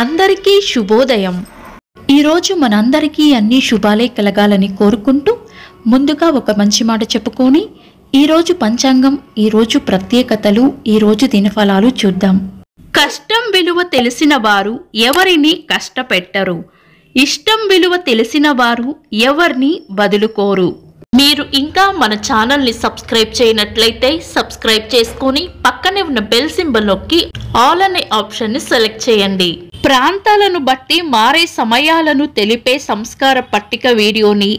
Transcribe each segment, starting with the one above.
అందరికీ శుభోదయం ఈరోజు మనందరికీ అన్ని శుభాలే కలగాలని కోరుకుంటూ ముందుగా ఒక మంచి మాట చెప్పుకొని ఈరోజు పంచాంగం ఈరోజు ప్రత్యేకతలు ఈరోజు దినఫలాలు చూద్దాం కష్టం విలువ తెలిసిన వారు ఎవరిని కష్టపెట్టరు ఇష్టం విలువ తెలిసిన వారు ఎవరిని వదులుకోరు మీరు ఇంకా మన ఛానల్ని సబ్స్క్రైబ్ చేయనట్లయితే సబ్స్క్రైబ్ చేసుకొని పక్కనే ఉన్న బెల్ సింబల్ నొక్కి ఆల్ అనే ఆప్షన్ని సెలెక్ట్ చేయండి ప్రాంతాలను బట్టి మారే సమయాలను తెలిపే సంస్కార పట్టిక వీడియోని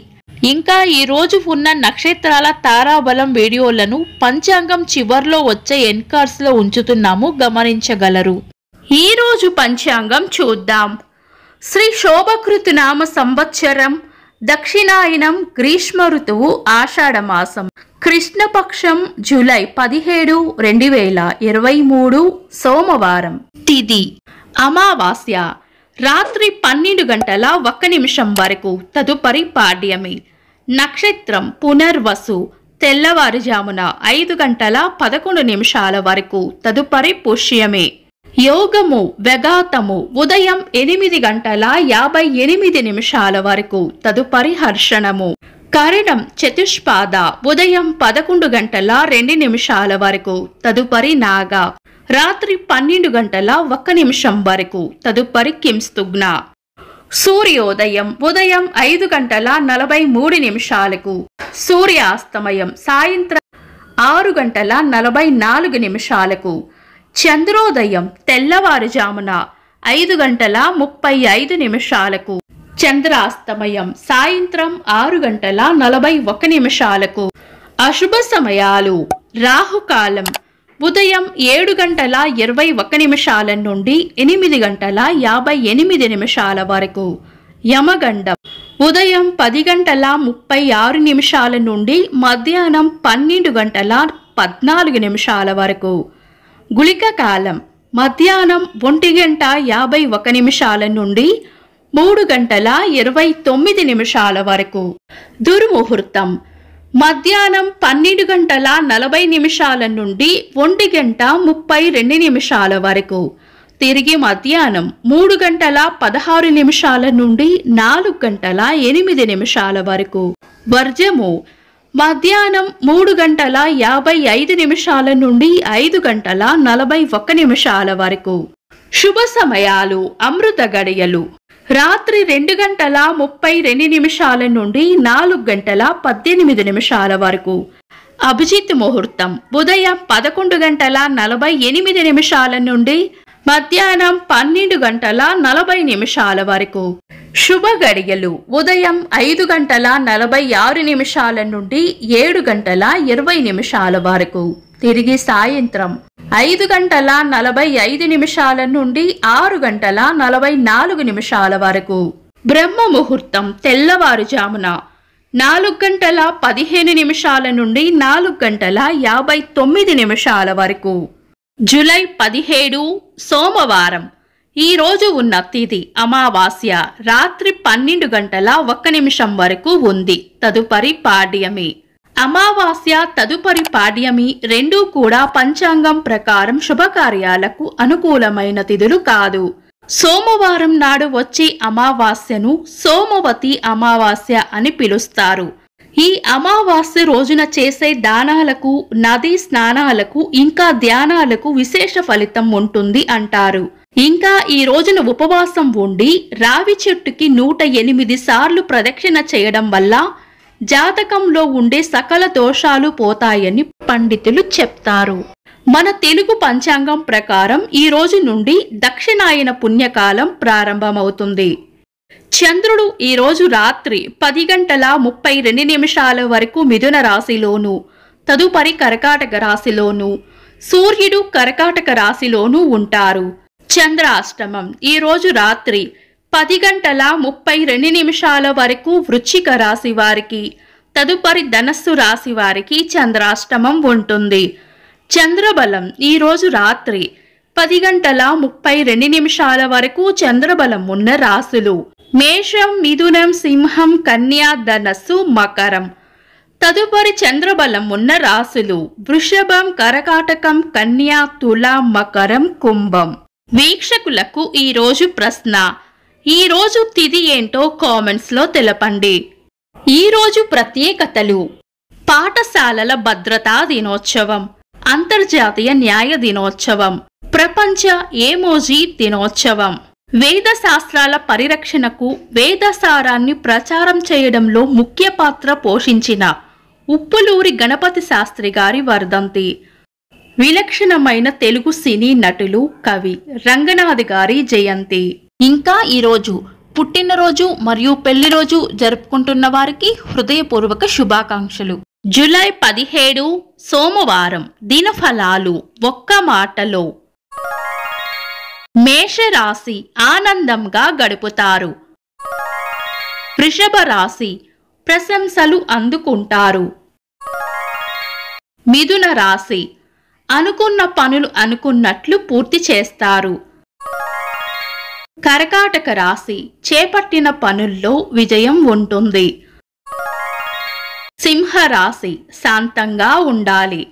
ఇంకా ఈరోజు ఉన్న నక్షత్రాల తారాబలం వీడియోలను పంచాంగం చివర్లో వచ్చే ఎన్కార్స్లో ఉంచుతున్నాము గమనించగలరు ఈరోజు పంచాంగం చూద్దాం శ్రీ శోభకృతు నామ సంవత్సరం దక్షిణాయనం గ్రీష్మ ఋతువు ఆషాఢమాసం కృష్ణపక్షం జూలై పదిహేడు రెండు వేల ఇరవై మూడు సోమవారం తిది అమావాస్య రాత్రి పన్నెండు గంటల ఒక్క నిమిషం వరకు తదుపరి పాడ్యమి నక్షత్రం పునర్వసు తెల్లవారుజామున ఐదు గంటల పదకొండు నిమిషాల వరకు తదుపరి పుష్యమే యోగము వెగాతము ఉదయం ఎనిమిది గంటల యాభై ఎనిమిది నిమిషాల వరకు తదుపరి హర్షణము కరణం చతుష్పాద ఉదయం పదకొండు గంటల రెండు నిమిషాల వరకు తదుపరి నాగ రాత్రి పన్నెండు గంటల ఒక్క నిమిషం వరకు తదుపరి కింస్తుగ్న సూర్యోదయం ఉదయం ఐదు గంటల నలభై మూడు నిమిషాలకు సూర్యాస్తమయం సాయంత్రం ఆరు గంటల నలభై నాలుగు నిమిషాలకు చంద్రోదయం తెల్లవారుజామున ఐదు గంటల ముప్పై ఐదు నిమిషాలకు చంద్రాస్తమయం సాయంత్రం ఆరు గంటల నలభై ఒక నిమిషాలకు అశుభ సమయాలు రాహుకాలం ఉదయం ఏడు గంటల ఇరవై ఒక్క నిమిషాల నుండి ఎనిమిది గంటల యాభై ఎనిమిది నిమిషాల వరకు యమగండం ఉదయం పది గంటల ముప్పై ఆరు నిమిషాల నుండి మధ్యాహ్నం పన్నెండు గంటల పద్నాలుగు నిమిషాల వరకు గుళిక కాలం మధ్యాహ్నం ఒంటి గంట యాభై ఒక నిమిషాల నుండి మూడు గంటల ఇరవై తొమ్మిది నిమిషాల వరకు దుర్ముహూర్తం మధ్యాహ్నం పన్నెండు గంటల నలభై నిమిషాల నుండి ఒంటి గంట ముప్పై రెండు నిమిషాల వరకు తిరిగి మధ్యాహ్నం మూడు గంటల పదహారు నిమిషాల నుండి నాలుగు గంటల ఎనిమిది నిమిషాల వరకు వర్జము మధ్యాహ్నం మూడు గంటల యాభై ఐదు నిమిషాల నుండి ఐదు గంటల నలభై ఒక్క నిమిషాల వరకు శుభ సమయాలు అమృత గడియలు రాత్రి రెండు గంటల ముప్పై రెండు నిమిషాల నుండి నాలుగు గంటల పద్దెనిమిది నిమిషాల వరకు అభిజిత్ ముహూర్తం ఉదయం పదకొండు గంటల నలభై ఎనిమిది నిమిషాల నుండి మధ్యాహ్నం పన్నెండు గంటల నలభై నిమిషాల వరకు శుభ గడియలు ఉదయం ఐదు గంటల నలభై ఆరు నిమిషాల నుండి ఏడు గంటల ఇరవై నిమిషాల వరకు తిరిగి సాయంత్రం ఐదు గంటల నలభై ఐదు నిమిషాల నుండి ఆరు గంటల నలభై నాలుగు నిమిషాల వరకు బ్రహ్మ ముహూర్తం తెల్లవారుజామున నాలుగు గంటల పదిహేను నిమిషాల నుండి నాలుగు గంటల యాభై తొమ్మిది నిమిషాల వరకు జూలై పదిహేడు సోమవారం ఈరోజు ఉన్న తిథి అమావాస్య రాత్రి పన్నెండు గంటల ఒక్క నిమిషం వరకు ఉంది తదుపరి పాడ్యమి అమావాస్య తదుపరి పాడ్యమి రెండూ కూడా పంచాంగం ప్రకారం శుభకార్యాలకు అనుకూలమైన తిథులు కాదు సోమవారం నాడు వచ్చే అమావాస్యను సోమవతి అమావాస్య అని పిలుస్తారు ఈ అమావాస్య రోజున చేసే దానాలకు నదీ స్నానాలకు ఇంకా ధ్యానాలకు విశేష ఫలితం ఉంటుంది అంటారు ఇంకా ఈ రోజున ఉపవాసం ఉండి రావి చెట్టుకి నూట ఎనిమిది సార్లు ప్రదక్షిణ చేయడం వల్ల జాతకంలో ఉండే సకల దోషాలు పోతాయని పండితులు చెప్తారు మన తెలుగు పంచాంగం ప్రకారం ఈ రోజు నుండి దక్షిణాయన పుణ్యకాలం ప్రారంభమవుతుంది చంద్రుడు ఈరోజు రాత్రి పది గంటల ముప్పై రెండు నిమిషాల వరకు మిథున రాశిలోను తదుపరి కర్కాటక రాశిలోను సూర్యుడు కర్కాటక రాశిలోనూ ఉంటారు చంద్రాష్టమం ఈరోజు రాత్రి పది గంటల ముప్పై రెండు నిమిషాల వరకు వృచ్చిక రాశి వారికి తదుపరి ధనస్సు రాశి వారికి చంద్రాష్టమం ఉంటుంది చంద్రబలం ఈరోజు రాత్రి పది గంటల ముప్పై రెండు నిమిషాల వరకు చంద్రబలం ఉన్న రాశులు మేషం మిథునం సింహం కన్యా ధనస్సు మకరం తదుపరి చంద్రబలం ఉన్న రాశులు వృషభం కరకాటకం కన్యా తుల మకరం కుంభం వీక్షకులకు ఈరోజు ప్రశ్న ఈరోజు తిది ఏంటో కామెంట్స్లో తెలపండి ఈరోజు ప్రత్యేకతలు పాఠశాలల భద్రతా దినోత్సవం అంతర్జాతీయ న్యాయ దినోత్సవం ప్రపంచ ఏమోజీ దినోత్సవం వేద శాస్త్రాల పరిరక్షణకు వేదసారాన్ని ప్రచారం చేయడంలో ముఖ్య పాత్ర పోషించిన ఉప్పులూరి గణపతి శాస్త్రి గారి వర్ధంతి విలక్షణమైన తెలుగు సినీ నటులు కవి రంగనాథ్ గారి జయంతి ఇంకా ఈరోజు పుట్టినరోజు మరియు పెళ్లి రోజు జరుపుకుంటున్న వారికి హృదయపూర్వక శుభాకాంక్షలు జులై పదిహేడు సోమవారం దినఫలాలు ఒక్క మాటలో మేషరాశి ఆనందంగా గడుపుతారు వృషభ రాశి ప్రశంసలు అందుకుంటారు మిథున రాశి అనుకున్న పనులు అనుకున్నట్లు పూర్తి చేస్తారు కరకాటక రాశి చేపట్టిన పనుల్లో విజయం ఉంటుంది సింహ రాశి శాంతంగా ఉండాలి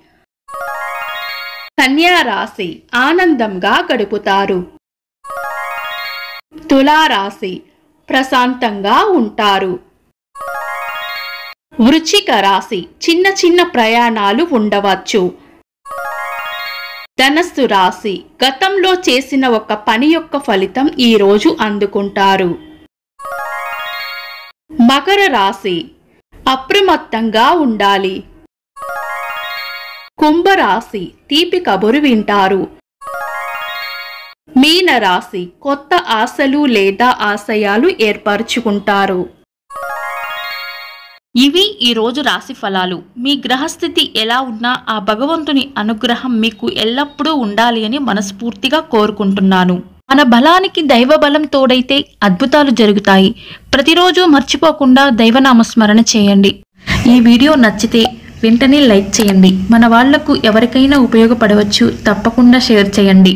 కన్యారాశి ఆనందంగా గడుపుతారు తులారాశి ప్రశాంతంగా ఉంటారు వృచ్చిక రాశి చిన్న చిన్న ప్రయాణాలు ఉండవచ్చు ధనస్సు రాశి గతంలో చేసిన ఒక పని యొక్క ఫలితం ఈరోజు అందుకుంటారు మకర రాశి అప్రమత్తంగా ఉండాలి కుంభరాశి తీపి కబురు వింటారు మీనరాశి కొత్త ఆశలు లేదా ఆశయాలు ఏర్పరచుకుంటారు ఇవి ఈరోజు రాశి ఫలాలు మీ గ్రహస్థితి ఎలా ఉన్నా ఆ భగవంతుని అనుగ్రహం మీకు ఎల్లప్పుడూ ఉండాలి అని మనస్ఫూర్తిగా కోరుకుంటున్నాను మన బలానికి దైవ బలం తోడైతే అద్భుతాలు జరుగుతాయి ప్రతిరోజు మర్చిపోకుండా దైవనామస్మరణ చేయండి ఈ వీడియో నచ్చితే వెంటనే లైక్ చేయండి మన వాళ్లకు ఎవరికైనా ఉపయోగపడవచ్చు తప్పకుండా షేర్ చేయండి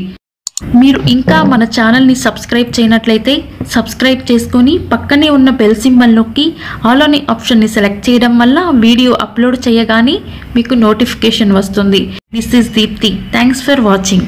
మీరు ఇంకా మన ఛానల్ని సబ్స్క్రైబ్ చేయనట్లయితే సబ్స్క్రైబ్ చేసుకొని పక్కనే ఉన్న బెల్ సింబల్ నొక్కి ఆల్ అనే ఆప్షన్ని సెలెక్ట్ చేయడం వల్ల వీడియో అప్లోడ్ చేయగానే మీకు నోటిఫికేషన్ వస్తుంది this is Deepthi thanks for watching